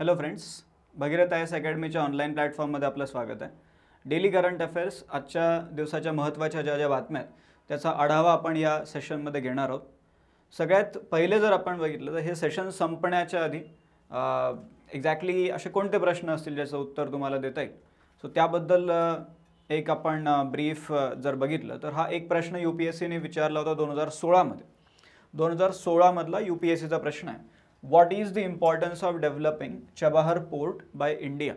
hello friends Bhagirath I S अकॅडमीच्या online प्लॅटफॉर्ममध्ये आपलं स्वागत आहे डेली करंट अफेअर्स आजच्या दिवसाच्या महत्त्वाच्या ज्या ज्या बातम्या आहेत त्याचा आढावा आपण या सेशनमध्ये घेणार आहोत सगळ्यात पहिले जर आपण बघितलं तर हे सेशन संपण्याच्या आधी एक्झॅक्टली असे कोणते प्रश्न असतील ज्याचं उत्तर तुम्हाला देता येईल सो त्याबद्दल एक आपण ब्रीफ जर बघितलं तर हा एक प्रश्न यू पी एस सीने विचारला होता दोन हजार सोळामध्ये दोन हजार सोळामधला यू पी एस सीचा प्रश्न आहे what is the importance of developing Chabahar port by India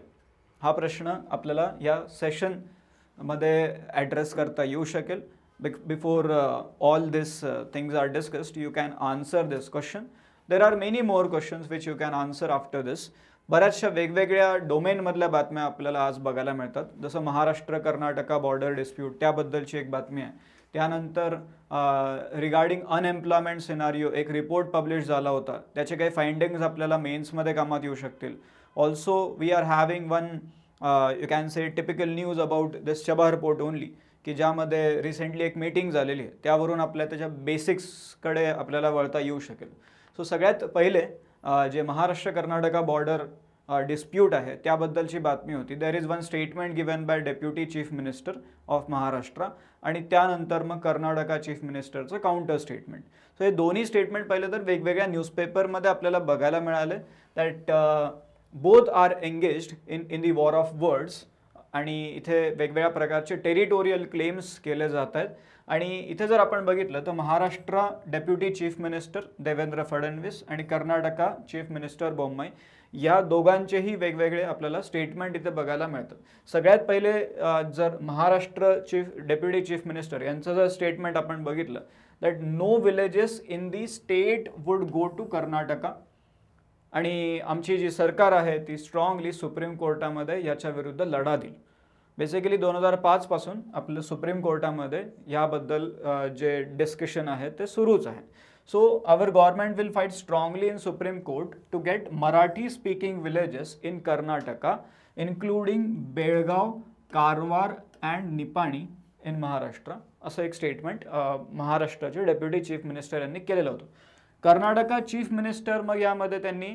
हा प्रश्न आपल्याला या सेशनमध्ये ॲड्रेस करता येऊ शकेल बिक before all this things are discussed you can answer this question there are many more questions which you can answer after this बऱ्याचशा वेगवेगळ्या डोमेनमधल्या बातम्या आपल्याला आज बघायला मिळतात जसं महाराष्ट्र कर्नाटका बॉर्डर डिस्प्यूट त्याबद्दलची एक बातमी आहे त्यानंतर रिगार्डिंग अनएम्प्लॉयमेंट सिनारिओ एक रिपोर्ट पब्लिश झाला होता त्याचे काही फाइंडिंग्ज आपल्याला मेन्समध्ये कामात येऊ शकतील also we are having one you can say typical news about this Chabahar report only की ज्यामध्ये रिसेंटली एक मीटिंग झालेली आहे त्यावरून आपल्या त्याच्या बेसिक्सकडे आपल्याला वळता येऊ शकेल सो सगळ्यात पहिले जे महाराष्ट्र कर्नाटका बॉर्डर डिस्प्यूट आहे त्याबद्दलची बातमी होती there is one statement given by deputy chief minister of Maharashtra आणि त्यानंतर मग कर्नाटका चीफ मिनिस्टरचं काउंटर स्टेटमेंट सो हे दोन्ही स्टेटमेंट पहिले तर वेगवेगळ्या न्यूजपेपरमध्ये आपल्याला बघायला मिळाले that both are engaged in in the war of words आणि इथे वेगवेगळ्या प्रकारचे टेरिटोरियल क्लेम्स केले जात आहेत आणि इथे जर आपण बघितलं तर Maharashtra deputy chief minister Devendra Fadnavis आणि कर्नाटका चीफ मिनिस्टर बोम्मई या दोघांचेही वेगवेगळे आपल्याला स्टेटमेंट इथे बघायला मिळतं सगळ्यात पहिले जर Maharashtra chief deputy chief minister यांचं जर स्टेटमेंट आपण बघितलं that no villages in the state would go to Karnataka आणि आमची जी सरकार आहे ती स्ट्रॉंगली सुप्रीम कोर्टामध्ये याच्या विरुद्ध लढा देईल बेसिकली दोन हजार पाचपासून आपलं सुप्रीम कोर्टामध्ये याबद्दल जे डिस्कशन आहे ते सुरूच आहे so our government will fight strongly in supreme court to get Marathi speaking villages in Karnataka including Belgaum Karwar and Nipani in Maharashtra असं एक स्टेटमेंट महाराष्ट्राचे डेप्युटी चीफ मिनिस्टर यांनी केलेलं होतं कर्नाटका चीफ मिनिस्टर मग यामध्ये त्यांनी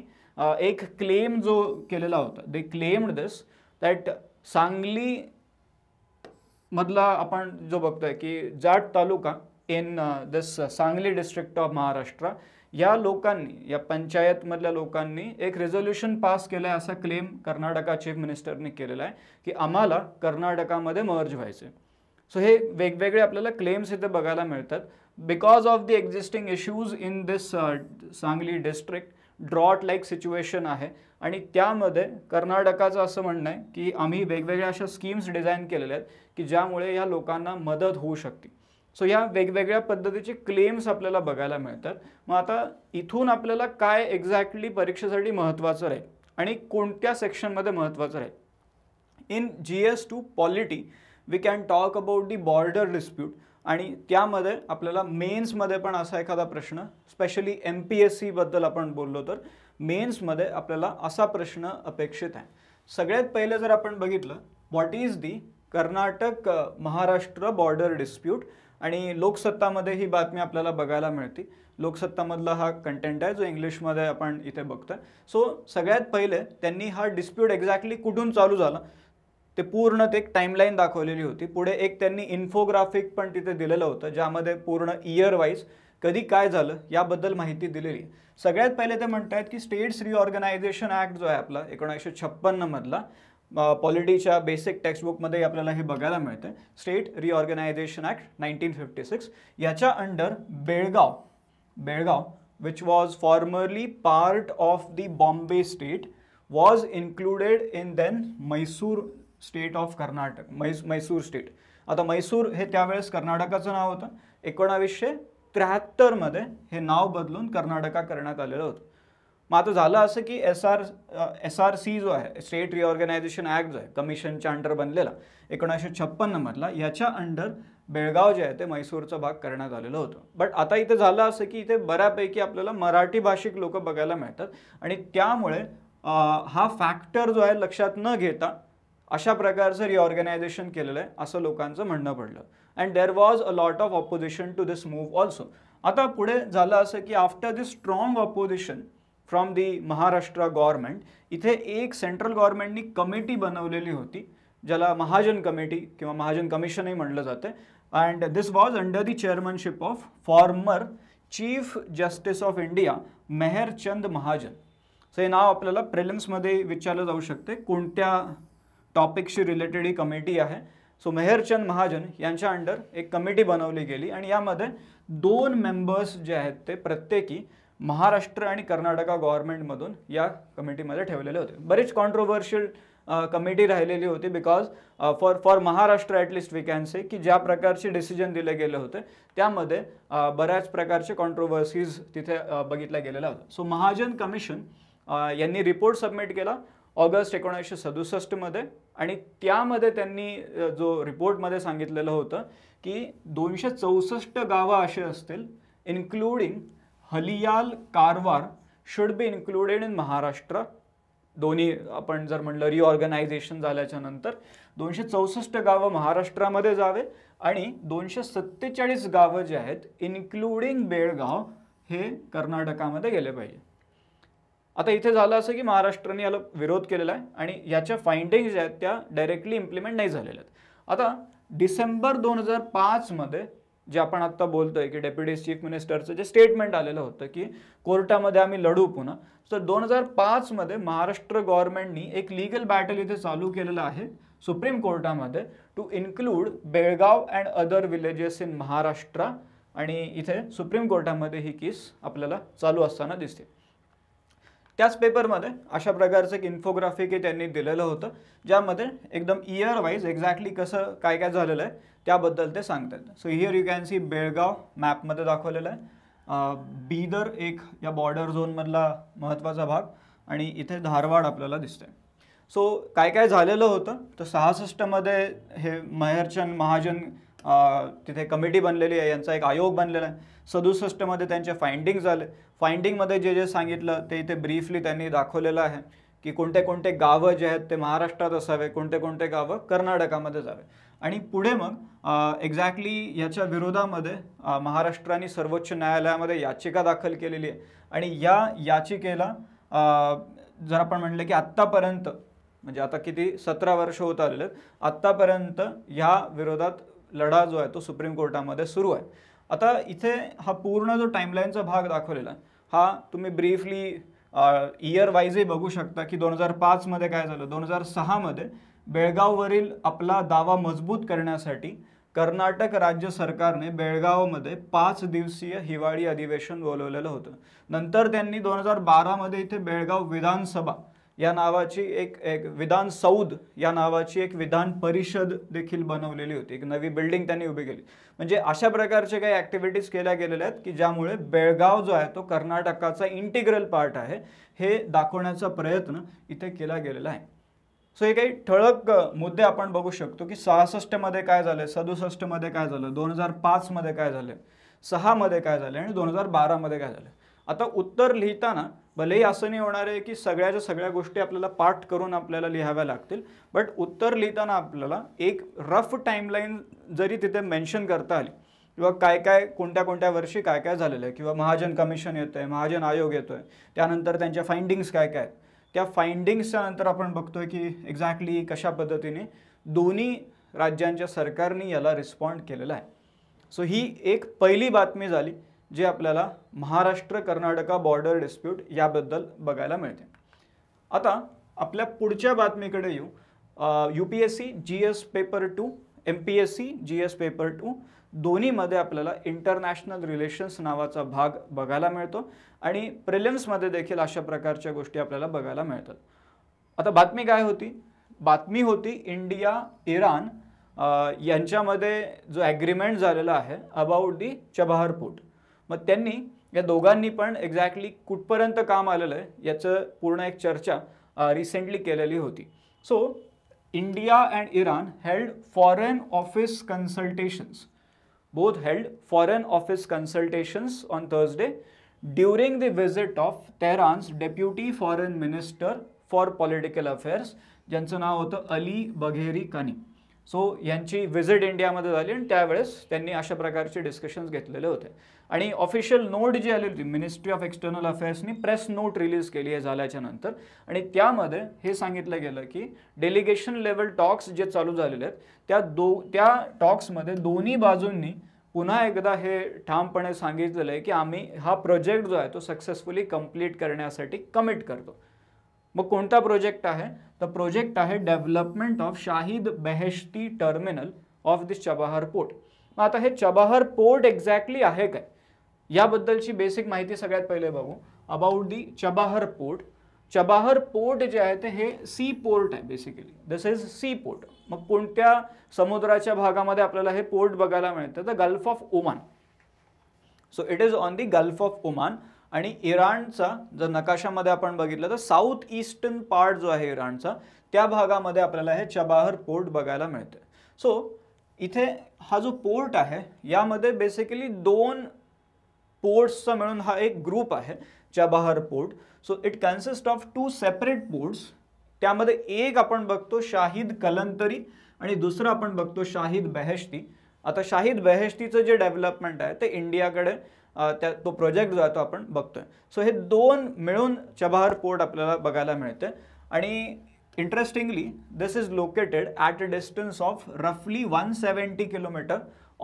एक क्लेम जो केलेला होता they claimed this that Sangli मधला आपण जो बघतोय की Jat taluka in this uh, uh, Sangli district of Maharashtra या लोकांनी या पंचायतमधल्या लोकांनी एक रेझोल्युशन पास केलं आहे असा क्लेम कर्नाटका चीफ मिनिस्टरने केलेला आहे की आम्हाला कर्नाटकामध्ये मर्ज व्हायचे सो हे वेगवेगळे आपल्याला क्लेम्स इथे बघायला मिळतात because of the existing issues in this Sangli district drought like situation आहे आणि त्यामध्ये कर्नाटकाचं असं म्हणणं आहे की आम्ही वेगवेगळ्या अशा स्कीम्स डिझाईन केलेल्या आहेत की ज्यामुळे या लोकांना मदत होऊ शकते सो ह्या वेगवेगळ्या पद्धतीचे क्लेम्स आपल्याला बघायला मिळतात मग आता इथून आपल्याला काय एक्झॅक्टली परीक्षेसाठी महत्त्वाचं राहील आणि कोणत्या सेक्शनमध्ये महत्त्वाचं आहे in G S two polity we can talk about the border dispute आणि त्यामध्ये आपल्याला मेन्समध्ये पण असा एखादा प्रश्न स्पेशली एम पी एस सीबद्दल आपण बोललो तर मेन्समध्ये आपल्याला असा प्रश्न अपेक्षित आहे सगळ्यात पहिलं जर आपण बघितलं what is the Karnataka Maharashtra border dispute आणि लोकसत्तामध्ये ही बातमी आपल्याला बघायला मिळते लोकसत्तामधला हा कंटेंट आहे जो इंग्लिशमध्ये आपण इथे बघतोय सो सगळ्यात पहिले त्यांनी हा डिस्प्यूट एक्झॅक्टली कुठून चालू झाला ते पूर्ण ते एक टाईमलाईन दाखवलेली होती पुढे एक त्यांनी इन्फोग्राफिक पण तिथे दिलेलं होतं ज्यामध्ये पूर्ण इयर वाईज कधी काय झालं याबद्दल माहिती दिलेली सगळ्यात पहिले ते म्हणत आहेत की स्टेट्स रिऑर्गनायझेशन ॲक्ट जो आहे आपला एकोणीसशे छप्पन्नमधला पॉलिटीच्या बेसिक टेक्स्टबुकमध्ये आपल्याला हे बघायला मिळते state reorganisation act nineteen fifty six याच्या under Belgaum Belgaum which was formerly part of the Bombay state was included in then Mysore state of Karnataka मैस मैसूर स्टेट आता मैसूर हे त्यावेळेस कर्नाटकाचं नाव होतं एकोणावीसशे त्र्याहत्तरमध्ये हे नाव बदलून कर्नाटका करण्यात आलेलं होतं मग आता झालं असं की S R S R C जो आहे स्टेट रिऑर्गनायझेशन ऍक्ट जो आहे कमिशनच्या अंडर बनलेला एकोणीसशे मधला याच्या अंडर बेळगाव जे आहे ते मैसूरचा भाग करण्यात आलेलं होतं बट आता इथे झालं असं की इथे बऱ्यापैकी आपल्याला मराठी भाषिक लोक बघायला मिळतात आणि त्यामुळे हा फॅक्टर जो आहे लक्षात न घेता अशा प्रकारचं रिऑर्गनायझेशन केलेलं आहे असं लोकांचं म्हणणं पडलं and there was a lot of opposition to this move also आता पुढे झालं असं की after this strong opposition from the Maharashtra government इथे एक सेंट्रल गव्हर्नमेंटनी कमिटी बनवलेली होती ज्याला महाजन कमिटी किंवा महाजन कमिशनही म्हटलं जातं and this was under the chairmanship of former chief justice of India Mehrchand Mahajan so हे नाव आपल्याला प्रेलम्समध्ये विचारलं जाऊ शकते कोणत्या टॉपिकशी रिलेटेड ही कमिटी आहे सो मेहरचंद महाजन यांच्या अंडर एक कमिटी बनवली गेली आणि यामध्ये दोन मेंबर्स जे आहेत ते प्रत्येकी महाराष्ट्र आणि कर्नाटका गव्हर्नमेंटमधून या कमिटीमध्ये ठेवलेले होते बरेच कॉन्ट्रोवर्शियल कमिटी राहिलेली होती because for for Maharashtra at least we can say की ज्या प्रकारचे डिसिजन दिले गेले होते त्यामध्ये बऱ्याच प्रकारचे कॉन्ट्रोवर्सीज तिथे बघितल्या गेलेल्या होत्या सो महाजन कमिशन यांनी रिपोर्ट सबमिट केला ऑगस्ट एकोणीसशे सदुसष्टमध्ये आणि त्यामध्ये त्यांनी जो रिपोर्टमध्ये सांगितलेलं होतं की दोनशे चौसष्ट गावं असे असतील including Haliyal Karwar should be included in Maharashtra दोन्ही आपण जर म्हणलं रिऑर्गनायझेशन झाल्याच्या नंतर दोनशे चौसष्ट गावं महाराष्ट्रामध्ये जावे आणि दोनशे सत्तेचाळीस गावं जे आहेत इन्क्लुडिंग बेळगाव हे कर्नाटकामध्ये गेले पाहिजे आता इथे झालं असं की महाराष्ट्राने याला विरोध केलेला आहे आणि याच्या फाइंडिंग्स ज्या आहेत त्या डायरेक्टली इम्प्लिमेंट नाही झालेल्या आहेत आता डिसेंबर दोन हजार पाचमध्ये जे आपण आत्ता बोलतोय की डेप्युटी चीफ मिनिस्टरचं जे स्टेटमेंट आलेलं होतं की कोर्टामध्ये आम्ही लढू पुन्हा तर दोन हजार पाचमध्ये महाराष्ट्र गव्हर्नमेंटनी एक लिगल बॅटल इथे चालू केलेलं आहे सुप्रीम कोर्टामध्ये to include Belgaum and other villages in Maharashtra आणि इथे सुप्रीम कोर्टामध्ये ही केस आपल्याला चालू असताना दिसते त्याच पेपरमध्ये अशा प्रकारचं एक इन्फोग्राफिकही त्यांनी दिलेलं होतं ज्यामध्ये एकदम इयर वाईज एक्झॅक्टली कसं काय काय झालेलं आहे त्याबद्दल ते सांगतात so here you can see Belgaum मॅपमध्ये दाखवलेलं आहे बीदर एक या बॉर्डर झोनमधला महत्त्वाचा भाग आणि इथे धारवाड आपल्याला दिसतंय सो काय काय झालेलं होतं तर सहासष्टमध्ये हे महेरचंद महाजन तिथे कमिटी बनलेली आहे यांचा एक आयोग बनलेला आहे सदुसष्टमध्ये त्यांचे फाइंडिंग झाले फाइंडिंगमध्ये जे जे सांगितलं ते इथे ब्रीफली त्यांनी दाखवलेलं आहे की कोणते कोणते गावं जे आहेत ते महाराष्ट्रात असावे कोणते कोणते गावं कर्नाटकामध्ये जावे आणि पुढे मग एक्झॅक्टली याच्या विरोधामध्ये महाराष्ट्राने सर्वोच्च न्यायालयामध्ये याचिका दाखल केलेली आहे आणि या याचिकेला जर आपण म्हटलं की आत्तापर्यंत म्हणजे आता किती सतरा वर्ष होत आलेले आहेत आत्तापर्यंत ह्या विरोधात लढा जो आहे तो सुप्रीम कोर्टामध्ये सुरू आहे आता इथे हा पूर्ण जो टाईमलाईनचा भाग दाखवलेला आहे हा तुम्ही ब्रीफली इयर वाईजही बघू शकता की दोन हजार पाचमध्ये काय झालं दोन हजार सहामध्ये बेळगाववरील आपला दावा मजबूत करण्यासाठी कर्नाटक राज्य सरकारने बेळगावमध्ये पाच दिवसीय हिवाळी अधिवेशन बोलवलेलं होतं नंतर त्यांनी दोन हजार बारामध्ये इथे बेळगाव विधानसभा या नावाची एक एक विधान सौद या नावाची एक विधान परिषद देखील बनवलेली होती एक नवी बिल्डिंग त्यांनी उभी केली म्हणजे अशा प्रकारचे काही ॲक्टिव्हिटीज केल्या गेलेल्या आहेत की ज्यामुळे बेळगाव जो आहे तो कर्नाटकाचा इंटिग्रल पार्ट आहे हे दाखवण्याचा प्रयत्न इथे केला गेलेला आहे सो हे काही ठळक मुद्दे आपण बघू शकतो की सहासष्टमध्ये काय झालं सदुसष्टमध्ये काय झालं दोन हजार पाचमध्ये काय झालं सहामध्ये काय झालं आणि दोन हजार बारामध्ये काय झालं आता उत्तर लिहिताना भलेही असं नाही होणार आहे की सगळ्याच्या सगळ्या गोष्टी आपल्याला पाठ करून आपल्याला लिहाव्या लागतील बट उत्तर लिहिताना आपल्याला एक रफ टाईमलाईन जरी तिथे मेन्शन करता आली किंवा काय काय कोणत्या कोणत्या वर्षी काय काय झालेलं आहे किंवा महाजन कमिशन येतं आहे महाजन आयोग येतो आहे त्यानंतर त्यांच्या फाइंडिंग्स काय काय आहेत त्या फाइंडिंग्सच्या नंतर आपण बघतो आहे की एक्झॅक्टली कशा पद्धतीने दोन्ही राज्यांच्या सरकारने याला रिस्पॉन्ड केलेला आहे सो ही एक पहिली बातमी झाली जे आपल्याला महाराष्ट्र कर्नाटका बॉर्डर डिस्प्यूट याबद्दल बघायला मिळते आता आपल्या पुढच्या बातमीकडे येऊ U P S C G S paper two M P S C G S paper two दोन्हीमध्ये आपल्याला इंटरनॅशनल रिलेशन्स नावाचा भाग बघायला मिळतो आणि प्रेलिम्समध्ये देखील अशा प्रकारच्या गोष्टी आपल्याला बघायला मिळतात आता बातमी काय होती बातमी होती इंडिया इराण यांच्यामध्ये जो ॲग्रीमेंट झालेला आहे अबाउट दी चबहार पोर्ट मग त्यांनी या दोघांनी पण एक्झॅक्टली कुठपर्यंत काम आलेलं आहे याचं पूर्ण एक चर्चा रिसेंटली केलेली होती so India and Iran held foreign office consultations both held foreign office consultations on Thursday during the visit of Tehran's deputy foreign minister for political affairs ज्यांचं नाव होतं अली बघेरी कनी सो यांची विजिट इंडियामध्ये झाली आणि त्यावेळेस त्यांनी अशा प्रकारचे डिस्कशन्स घेतलेले होते आणि ऑफिशियल नोट जी आली होती मिनिस्ट्री ऑफ एक्सटर्नल अफेअर्सनी प्रेस नोट रिलीज केली आहे झाल्याच्या नंतर आणि त्यामध्ये हे सांगितलं गेलं की डेलिगेशन लेवल टॉक्स जे चालू झालेले आहेत त्या दो त्या टॉक्समध्ये दोन्ही बाजूंनी पुन्हा एकदा हे ठामपणे सांगितलेलं आहे की आम्ही हा प्रोजेक्ट जो आहे तो सक्सेसफुली कंप्लीट करण्यासाठी कमिट करतो मग कोणता प्रोजेक्ट आहे तर प्रोजेक्ट आहे development of Shahid Beheshti terminal of this Chabahar port मग आता हे चबाहर पोर्ट एक्झॅक्टली आहे काय याबद्दलची बेसिक माहिती सगळ्यात पहिले बघू about the Chabahar port Chabahar port जे आहे ते हे सी पोर्ट आहे basically this is sea port मग कोणत्या समुद्राच्या भागामध्ये आपल्याला हे पोर्ट बघायला मिळतं तर Gulf of Oman so it is on the Gulf of Oman आणि इराणचा जर नकाशामध्ये आपण बघितलं तर साऊथ ईस्टर्न पार्ट जो आहे इराणचा त्या भागामध्ये आपल्याला हे चबाहर पोर्ट बघायला मिळते सो इथे हा जो पोर्ट आहे यामध्ये बेसिकली दोन पोर्ट्सचा मिळून हा एक ग्रुप आहे Chabahar port so it consist of two separate ports त्यामध्ये एक आपण बघतो शाहिद कलंतरी आणि दुसरं आपण बघतो शाहिद बेहेश्ती आता शाहिद बेहेश्तीचं जे डेव्हलपमेंट आहे ते इंडियाकडे त्या तो प्रोजेक्ट जो आहे तो आपण बघतोय सो हे दोन मिळून चबहार पोर्ट आपल्याला बघायला मिळते आणि interestingly this is located at a distance of रफली one seventy kilometer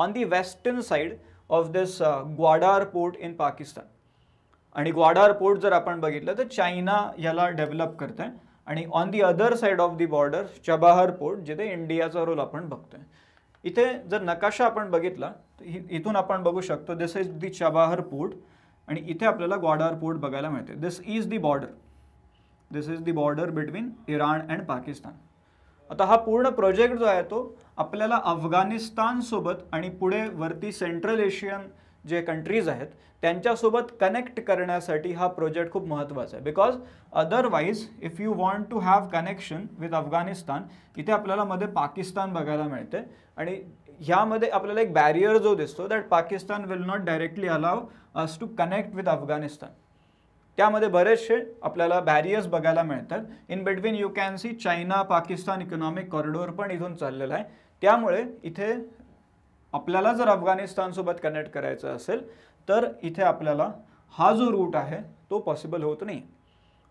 on the western side of this Gwadar port in Pakistan आणि ग्वाडार पोर्ट जर आपण बघितलं तर चायना याला डेव्हलप करते आणि on the other side of the border Chabahar port जिथे इंडियाचा रोल आपण बघतोय इथे जर नकाशा आपण बघितला तर इथून आपण बघू शकतो दिस इज दी चबाहर पोर्ट आणि इथे आपल्याला ग्वाडार पोर्ट बघायला मिळते this is the border this is the border between Iran and Pakistan आता हा पूर्ण प्रोजेक्ट जो आहे तो आपल्याला अफगाणिस्तानसोबत आणि पुढे वरती सेंट्रल एशियन जे कंट्रीज आहेत त्यांच्यासोबत कनेक्ट करण्यासाठी हा प्रोजेक्ट खूप महत्त्वाचा आहे because otherwise if you want to have connection with Afghanistan इथे आपल्याला मध्ये पाकिस्तान बघायला मिळते आणि ह्यामध्ये आपल्याला एक बॅरियर जो दिसतो that Pakistan will not directly allow us to connect with Afghanistan त्यामध्ये बरेचसे आपल्याला बॅरियर्स बघायला मिळतात in between you can see China Pakistan economic corridor पण इथून चाललेला आहे त्यामुळे इथे आपल्याला जर अफगाणिस्तानसोबत कनेक्ट करायचं असेल तर इथे आपल्याला हा जो रूट आहे तो पॉसिबल होत नाही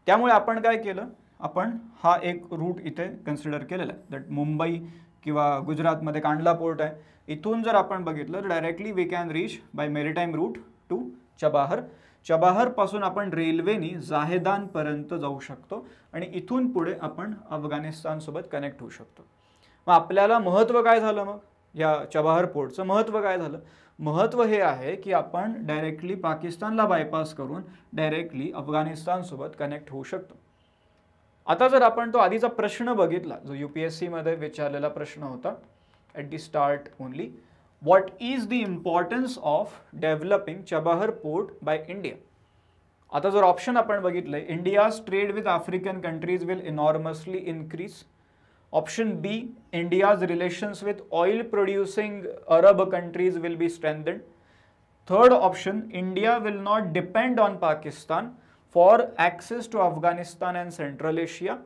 त्यामुळे आपण काय केलं आपण हा एक रूट इथे कन्सिडर केलेला आहे दॅट मुंबई किंवा गुजरातमध्ये कांडला पोर्ट आहे इथून जर आपण बघितलं तर directly we can reach by maritime route to Chabahar चबाहरपासून आपण रेल्वेनी जाहेदानपर्यंत जाऊ शकतो आणि इथून पुढे आपण अफगाणिस्तानसोबत कनेक्ट होऊ शकतो मग आपल्याला महत्त्व काय झालं मग या चबाहर पोर्टचं महत्त्व काय झालं महत्त्व हे आहे की आपण डायरेक्टली पाकिस्तानला बायपास करून डायरेक्टली अफगाणिस्तानसोबत कनेक्ट होऊ शकतो आता जर आपण तो आधीचा प्रश्न बघितला जो यू पी एस सीमध्ये विचारलेला प्रश्न होता at the start only what is the importance of developing Chabahar port by India आता जर ऑप्शन आपण बघितलं India's trade with African countries will enormously increase option B India's relations with oil producing Arab countries will be strength third option India will not depend on Pakistan for access to Afghanistan and central Asia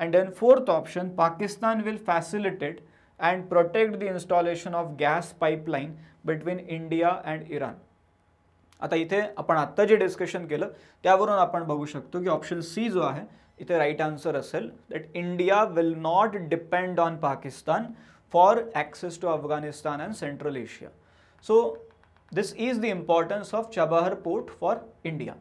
and then fourth option Pakistan will facilitated and protect the installation of gas pipeline between India and Iran आता इतने अपन आत्ता जे discussion के लिए बढ़ू शको कि option C जो है इथे राईट आन्सर असेल that India will not depend on Pakistan for access to Afghanistan and central Asia so this is the importance of Chabahar port for India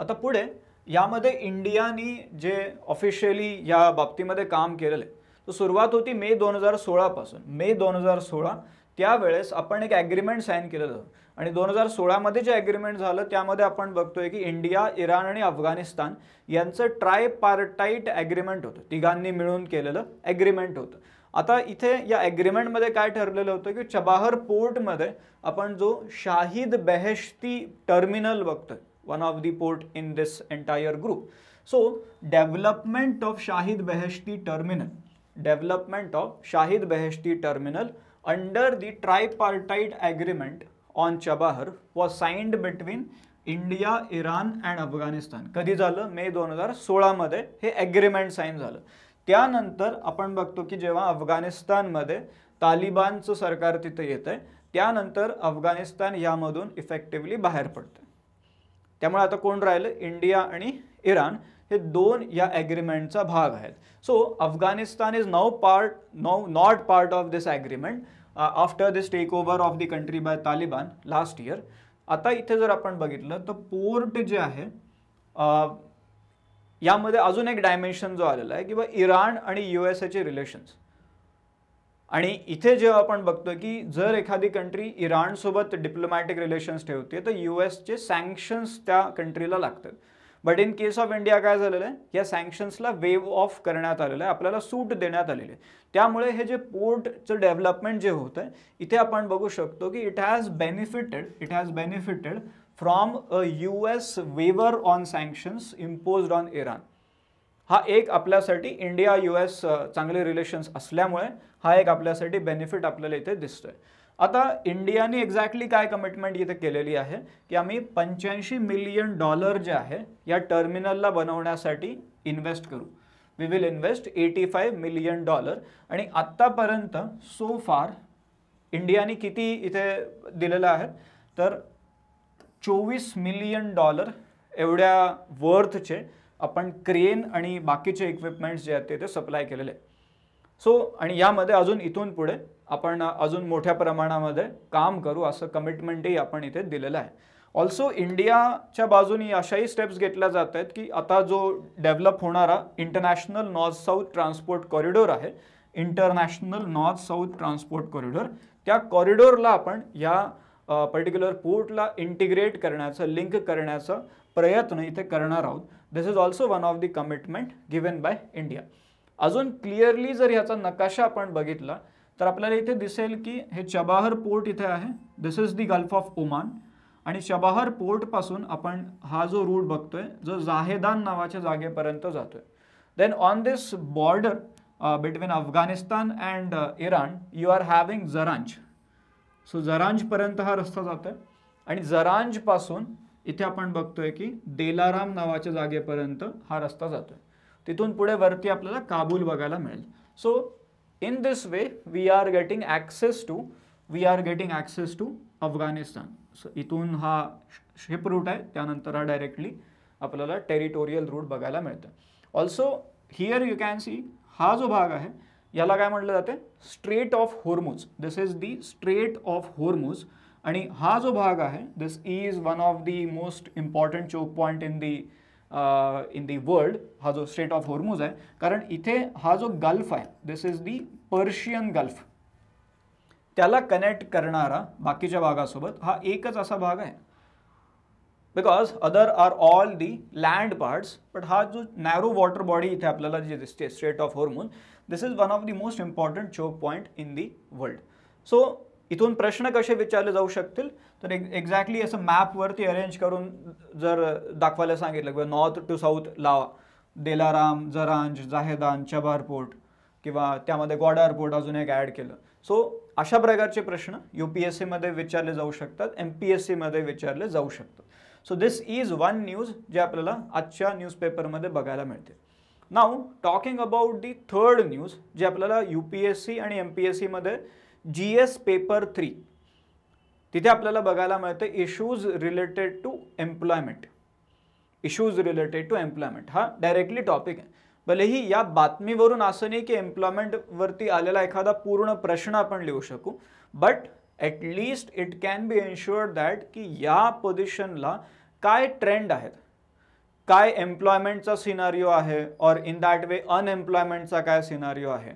आता पुढे यामध्ये इंडियानी जे ऑफिशियली या बाबतीमध्ये काम केलेलं आहे तर सुरुवात होती मे दोन हजार सोळापासून मे दोन हजार सोळा त्यावेळेस आपण एक ॲग्रीमेंट साईन केलेलं आणि दोन हजार सोळामध्ये जे ॲग्रीमेंट झालं त्यामध्ये आपण बघतोय की इंडिया इराण आणि अफगाणिस्तान यांचं ट्राय पार्टाईट ॲग्रीमेंट होतं तिघांनी मिळून केलेलं ॲग्रीमेंट होतं आता इथे या ॲग्रीमेंटमध्ये काय ठरलेलं होतं की चबाहर पोर्टमध्ये आपण जो शाहिद बेहेश्ती टर्मिनल बघतोय one of the port in this entire group so development of Shahid Beheshti terminal development of Shahid Beheshti terminal under the partite agreement on Chabahar was signed between India Iran and Afghanistan कधी झालं मे दोन हजार सोळामध्ये हे agreement sine झालं त्यानंतर आपण बघतो की जेव्हा अफगाणिस्तानमध्ये तालिबानचं सरकार तिथे येतं आहे त्यानंतर अफगाणिस्तान यामधून इफेक्टिवली बाहेर पडतं त्यामुळे आता कोण राहिलं इंडिया आणि इराण हे दोन या ॲग्रीमेंटचा भाग आहेत so Afghanistan is no part now not part of this agreement after this take over of the country by Taliban last year आता इथे जर आपण बघितलं तर पोर्ट जे आहे uh, यामध्ये अजून एक डायमेन्शन जो आलेला आहे की इराण आणि यू एस एचे रिलेशन्स आणि इथे जेव्हा आपण बघतो की जर एखादी कंट्री इराणसोबत डिप्लोमॅटिक रिलेशन्स ठेवते तर यू एसचे सँक्शन्स त्या कंट्रीला लागतात but in case of India काय झालेलं आहे या सँक्शन्सला वेव ऑफ करण्यात आलेलं आहे आपल्याला सूट देण्यात आलेली आहे त्यामुळे हे जे पोर्टचं डेव्हलपमेंट जे होतं आहे इथे आपण बघू शकतो की it has benefited it has benefited from a U S waiver on sanctions impose on Iran हा एक आपल्यासाठी इंडिया यू एस चांगले रिलेशन्स असल्यामुळे हा एक आपल्यासाठी बेनिफिट आपल्याला इथे दिसतोय आता इंडियाने एक्झॅक्टली काय कमिटमेंट इथे केलेली आहे की आम्ही पंच्याऐंशी मिलियन डॉलर जे आहे या टर्मिनलला बनवण्यासाठी इन्व्हेस्ट करू we will invest eighty five million dollar आणि आत्तापर्यंत सो फार इंडियाने किती इथे दिलेलं आहे तर चोवीस मिलियन डॉलर एवढ्या वर्थचे आपण क्रेन आणि बाकीचे इक्विपमेंट्स जे आहेत ते सप्लाय केलेले सो आणि यामध्ये अजून इथून पुढे आपण अजून मोठ्या प्रमाणामध्ये काम करू असं कमिटमेंटही आपण इथे दिलेलं आहे ऑल्सो इंडियाच्या बाजूनी अशाही स्टेप्स घेतल्या जात आहेत की आता जो डेव्हलप होणारा international north south transport corridor आहे international north south transport corridor त्या कॉरिडॉरला आपण या पर्टिक्युलर पोर्टला इंटिग्रेट करण्याचं लिंक करण्याचा प्रयत्न इथे करणार आहोत this is also one of the commitment given by India अजून क्लिअरली जर याचा नकाशा आपण बघितला तर आपल्याला इथे दिसेल की हे चबाहर पोर्ट इथे आहे this is the Gulf of Oman आणि चबाहर पोर्टपासून आपण हा जो रूट बघतोय जो जाहेदान नावाच्या जागेपर्यंत जातोय then on this border between Afghanistan and Iran you are having Zaranj so पर्यंत हा रस्ता जातो आहे आणि पासून इथे आपण बघतोय की देलाराम नावाच्या जागेपर्यंत हा रस्ता जातो आहे तिथून पुढे वरती आपल्याला काबूल बघायला मिळेल so in this way we are getting access to we are getting access to Afghanistan so इथून हा शिप रूट आहे त्यानंतर हा डायरेक्टली आपल्याला टेरिटोरियल रूट बघायला मिळतं also here you can see हा जो भाग आहे याला काय म्हटलं जाते strait of Hormuz this is the strait of Hormuz आणि हा जो भाग आहे this is one of the most important choke point in the in the world हा जो स्टेट ऑफ होर्मूज आहे कारण इथे हा जो गल्फ आहे this is the Persian Gulf त्याला कनेक्ट करणारा बाकीच्या भागासोबत हा एकच असा भाग आहे because other are all the land parts but हा जो नॅरो वॉटर बॉडी इथे आपल्याला जे दिसते strait of Hormuz this is one of the most important choke point in the world so इथून प्रश्न कसे विचारले जाऊ शकतील तर एक एक्झॅक्टली असं मॅपवरती अरेंज करून जर दाखवायला सांगितलं किंवा नॉर्थ टू साऊथ लावा देलाराम जरांज जाहेदान चबार पोर्ट किंवा त्यामध्ये गॉडार पोर्ट अजून एक ॲड केलं सो अशा प्रकारचे प्रश्न यू पी एस सीमध्ये विचारले जाऊ शकतात एम पी एस सीमध्ये विचारले जाऊ शकतात so this is one news जे आपल्याला आजच्या न्यूजपेपरमध्ये बघायला मिळते नाव talking about the third news जे आपल्याला यू पी एस सी आणि एम पी एस सीमध्ये जी एस पेपर थ्री तिथे आपल्याला बघायला मिळते issues related to employment issues related to employment हा डायरेक्टली टॉपिक आहे भलेही या बातमीवरून असं नाही की एम्प्लॉयमेंटवरती आलेला एखादा पूर्ण प्रश्न आपण लिहू शकू but at least it can be ensure that की या पोझिशनला काय ट्रेंड आहेत काय एम्प्लॉयमेंटचा सिनारिओ आहे और इन दॅट वे अनएम्प्लॉयमेंटचा काय सिनारिओ आहे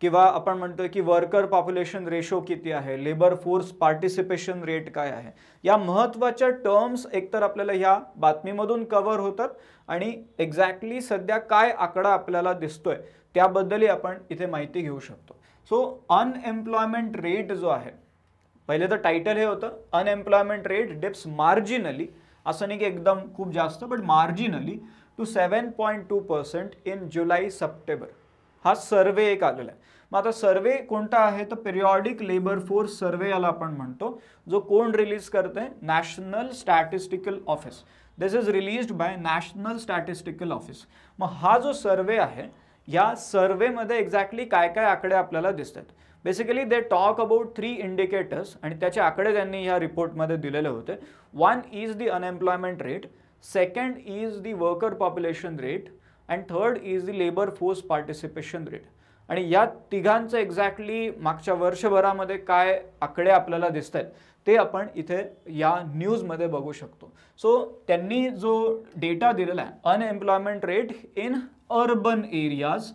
किंवा आपण म्हणतोय की वर्कर पॉप्युलेशन रेशो किती आहे लेबर फोर्स पार्टिसिपेशन रेट काय आहे या महत्त्वाच्या टर्म्स एकतर आपल्याला ह्या बातमीमधून कव्हर होतात आणि एक्झॅक्टली सध्या काय आकडा आपल्याला दिसतोय त्याबद्दलही आपण इथे माहिती घेऊ शकतो सो अनएम्प्लॉयमेंट रेट जो आहे पहिले तर टायटल हे होतं अनएम्प्लॉयमेंट रेट डिप्स मार्जिनली असं नाही की एकदम खूप जास्त but marginally to seven point two percent in July September हा सर्वे एक आलेला आहे मग आता सर्वे कोणता आहे तर पिरियॉडिक लेबर फोर्स सर्वे याला आपण म्हणतो जो कोण रिलीज करते national statistical office this is released by national statistical office मग हा जो सर्वे आहे या सर्वेमध्ये एक्झॅक्टली काय काय आकडे आपल्याला दिसतात basically they talk about three indicators आणि त्याचे आकडे त्यांनी ह्या रिपोर्टमध्ये दिलेले होते one is the unemployment rate second is the worker population rate and third is the labour force participation rate आणि या तिघांचं एक्झॅक्टली मागच्या वर्षभरामध्ये काय आकडे आपल्याला दिसत आहेत ते आपण इथे या न्यूजमध्ये बघू शकतो सो त्यांनी जो डेटा दिलेला आहे unemployment rate in urban areas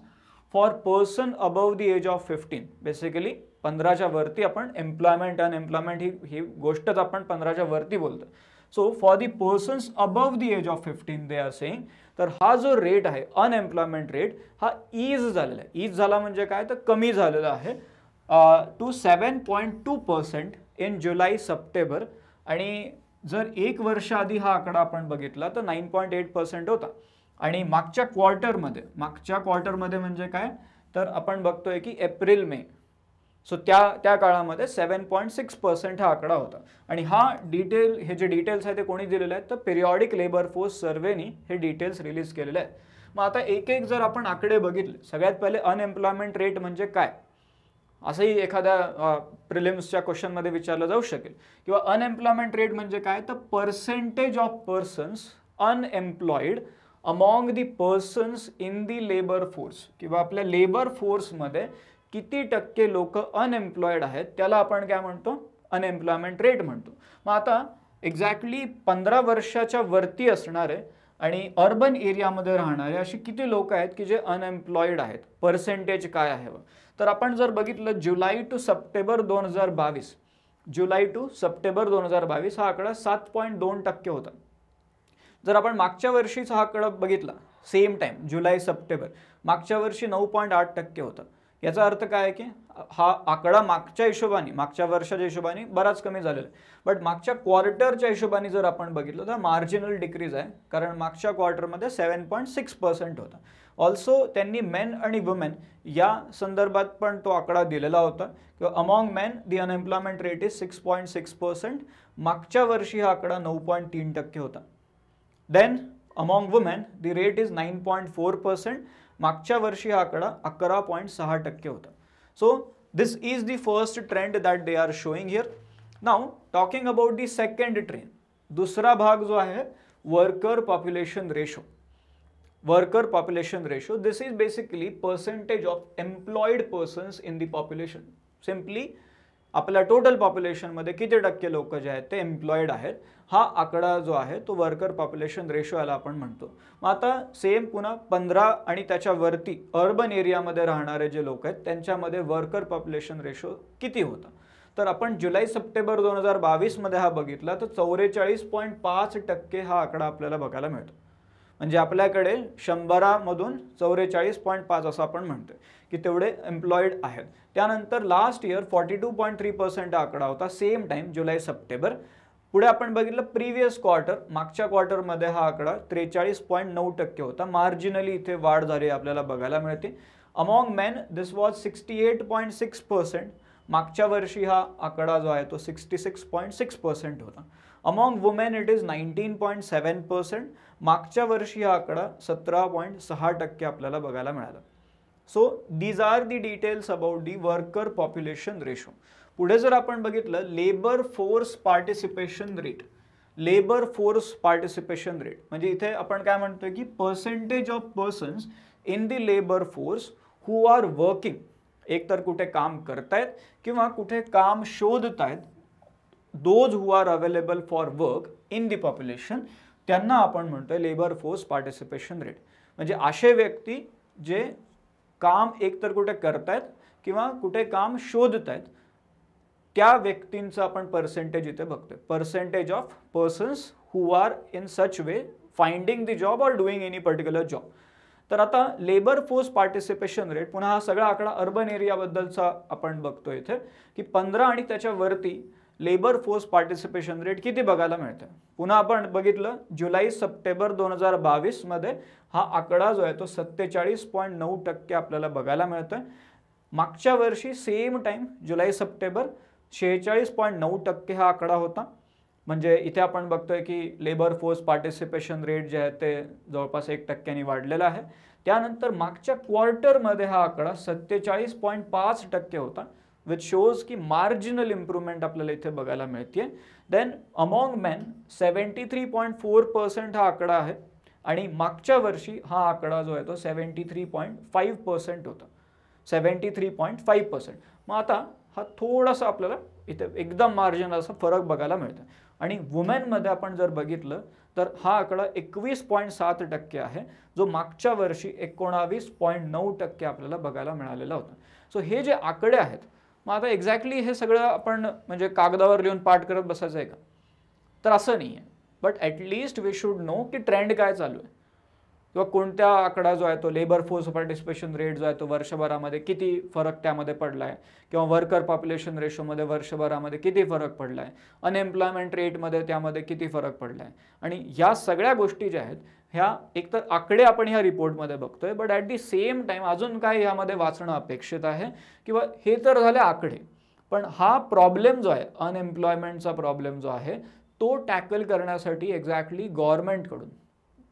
for person above the age of fifteen basically पंधराच्या वरती आपण एम्प्लॉयमेंट अनएम्प्लॉयमेंट ही ही गोष्टच आपण पंधराच्या वरती बोलतो so for the persons above the age of fifteen they are saying तर हा जो रेट आहे अनएम्प्लॉयमेंट रेट हा इज झालेला आहे इज झाला म्हणजे काय तर कमी झालेला आहे to seven point two percent in July September आणि जर एक वर्ष आधी हा आकडा आपण बघितला तर नाईन पॉईंट एट पर्सेंट होता आणि मागच्या क्वार्टरमध्ये मागच्या क्वार्टरमध्ये म्हणजे काय तर आपण बघतोय की एप्रिल मे सो त्या त्या काळामध्ये सेवन पॉईंट सिक्स पर्सेंट हा आकडा होता आणि हा डिटेल हे जे डिटेल्स आहे ते कोणी दिलेले आहेत तर पिरियॉडिक लेबर फोर्स सर्व्हेनी हे डिटेल्स रिलीज केलेले आहेत मग आता एक एक जर आपण आकडे बघितले सगळ्यात पहिले अनएम्प्लॉयमेंट रेट म्हणजे काय असंही एखाद्या प्रिलिम्सच्या क्वेश्चनमध्ये विचारलं जाऊ शकेल किंवा अनएम्प्लॉयमेंट रेट म्हणजे काय तर percentage of persons unemployed among the persons in the labour force किंवा आपल्या लेबर फोर्समध्ये किती टक्के लोक अनएम्प्लॉईड आहेत त्याला आपण काय म्हणतो अनएम्प्लॉयमेंट रेट म्हणतो मग आता एक्झॅक्टली पंधरा वर्षाच्या वरती असणारे आणि अर्बन एरियामध्ये राहणारे अशी किती लोक आहेत की जे अनएम्प्लॉईड आहेत पर्सेंटेज काय आहे तर आपण जर बघितलं जुलै टू सप्टेंबर दोन हजार बावीस जुलै टू सप्टेंबर दोन हजार बावीस हा आकडा सात पॉईंट दोन टक्के होता जर आपण मागच्या वर्षीचा हा आकडा बघितला सेम टाईम जुलै सप्टेंबर मागच्या वर्षी नऊ पॉईंट आठ टक्के होता याचा अर्थ काय की हा आकडा मागच्या हिशोबाने मागच्या वर्षाच्या हिशोबाने बराच कमी झालेला आहे बट मागच्या क्वार्टरच्या हिशोबाने जर आपण बघितलं तर मार्जिनल डिक्रीज आहे कारण मागच्या क्वार्टरमध्ये सेवन पॉईंट सिक्स पर्सेंट होता ऑल्सो त्यांनी मेन आणि वुमेन या संदर्भात पण तो आकडा दिलेला होता किंवा among men the unemployment rate is six point six percent मागच्या वर्षी हा आकडा नऊ पॉईंट तीन टक्के होता then among women the rate is nine point four percent मगर वर्षी हा आकडा अकरा पॉइंट सहा टक्के होता so this is the first trend that they R showing here now talking about the second trend दुसरा भाग जो है worker population ratio worker population ratio this is basically percentage of employed person in population simply आपल्या total पॉप्युलेशनमध्ये किती टक्के लोक जे आहेत ते एम्प्लॉईड आहेत हा आकडा जो आहे तो वर्कर पॉप्युलेशन रेशो याला आपण म्हणतो मग आता सेम पुन्हा पंधरा आणि त्याच्यावरती अर्बन एरियामध्ये राहणारे जे लोक आहेत त्यांच्यामध्ये वर्कर पॉप्युलेशन रेशो किती होता तर आपण जुलै सप्टेंबर दोन हजार बावीसमध्ये हा बघितला तर चौवेचाळीस पॉईंट पाच टक्के हा आकडा आपल्याला बघायला मिळतो म्हणजे आपल्याकडे शंभरामधून चौवेचाळीस पॉईंट पाच असं आपण म्हणतोय की तेवढे एम्प्लॉईड आहेत त्यानंतर last year forty two point three percent आकडा होता सेम टाइम जुलै सप्टेंबर पुढे आपण बघितलं प्रिव्हियस क्वार्टर मागच्या क्वार्टरमध्ये हा आकडा त्रेचाळीस पॉईंट नऊ टक्के होता मार्जिनली इथे वाढ झाली आपल्याला बघायला मिळते among man this was sixty eight point six percent मागच्या वर्षी हा आकडा जो आहे तो sixty six point six percent होता among women it is nineteen point seven percent मागच्या वर्षी हा आकडा सतरा पॉईंट सहा टक्के आपल्याला बघायला मिळाला so these are the details about the worker population ratio पुढे जर आपण बघितलं labour force participation rate labour force participation rate म्हणजे इथे आपण काय म्हणतोय की percentage of persons in the labour force who are working एकतर कुठे काम करतायत किंवा कुठे काम शोधतायत those who are available for work in the population त्यांना आपण म्हणतोय लेबर फोर्स पार्टिसिपेशन रेट म्हणजे असे व्यक्ती जे काम एकतर कुठे करतायत किंवा कुठे काम आहेत त्या व्यक्तींचं आपण पर्सेंटेज इथे बघतोय percentage of persons who are in such way finding the job or doing any particular job तर आता लेबर फोर्स पार्टिसिपेशन रेट पुन्हा हा सगळा आकडा अर्बन एरियाबद्दलचा आपण बघतो इथे की पंधरा आणि त्याच्या लेबर फोर्स पार्टिसिपेशन रेट किती बघायला मिळतं पुन्हा आपण बघितलं जुलै सप्टेंबर दोन हजार मध्ये हा आकडा जो आहे तो सत्तेचाळीस पॉईंट नऊ टक्के आपल्याला बघायला मिळतोय मागच्या वर्षी सेम टाईम जुलै सप्टेंबर शेहेचाळीस पॉईंट नऊ टक्के हा आकडा होता म्हणजे इथे आपण बघतोय की लेबर फोर्स पार्टिसिपेशन रेट जे आहे ते जवळपास एक टक्क्यांनी वाढलेला आहे त्यानंतर मागच्या क्वार्टरमध्ये हा आकडा सत्तेचाळीस पॉईंट पाच टक्के होता विच शोज की मार्जिनल इम्प्रूव्हमेंट आपल्याला इथे बघायला मिळते then among men seventy three point four percent हा आकडा आहे आणि मागच्या वर्षी हा आकडा जो आहे तो seventy three point five percent होता seventy three point five percent मग आता हा थोडासा आपल्याला इथे एकदम मार्जिन असा फरक बघायला मिळतो आणि वुमेनमध्ये आपण जर बघितलं तर हा आकडा एकवीस पॉईंट सात टक्के आहे जो मागच्या वर्षी एकोणावीस पॉईंट नऊ टक्के आपल्याला बघायला मिळालेला होता सो हे जे आकडे आहेत मग आता एक्झॅक्टली हे सगळं आपण म्हणजे कागदावर लिहून पाठ करत बसायचं आहे का तर असं नाही आहे but at least we should know की ट्रेंड काय चालू आहे किंवा कोणत्या आकडा जो आहे तो लेबर फोर्स पार्टिसिपेशन रेट जो आहे तो वर्षभरामध्ये किती फरक त्यामध्ये पडला आहे किंवा वर्कर पॉप्युलेशन रेशोमध्ये वर्षभरामध्ये किती फरक पडला आहे अनएम्प्लॉयमेंट रेटमध्ये त्यामध्ये किती फरक पडला आहे आणि ह्या सगळ्या गोष्टी ज्या आहेत ह्या एकतर आकडे आपण ह्या रिपोर्टमध्ये बघतोय but at the same time अजून काय ह्यामध्ये वाचणं अपेक्षित आहे किंवा हे तर झाले आकडे पण हा प्रॉब्लेम जो आहे अनएम्प्लॉयमेंटचा प्रॉब्लेम जो आहे तो टॅकल करण्यासाठी एक्झॅक्टली गव्हर्मेंटकडून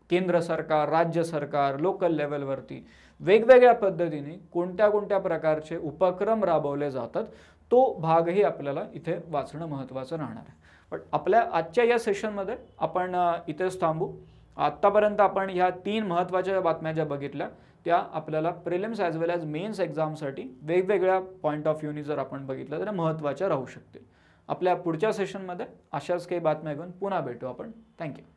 केंद्र सरकार राज्य सरकार लोकल लेवलवरती वेगवेगळ्या पद्धतीने कोणत्या कोणत्या प्रकारचे उपक्रम राबवले जातात तो भागही आपल्याला इथे वाचणं महत्त्वाचं राहणार आहे पण आपल्या आजच्या या सेशनमध्ये आपण इथेच थांबू आत्तापर्यंत आपण ह्या तीन महत्त्वाच्या बातम्या ज्या बघितल्या त्या आपल्याला prelims as well as mains एक्झामसाठी वेगवेगळ्या पॉईंट ऑफ व्ह्यूनी जर आपण बघितलं तर महत्त्वाच्या राहू शकतील आपल्या पुढच्या सेशनमध्ये अशाच काही बातम्या घेऊन पुन्हा भेटू आपण थँक्यू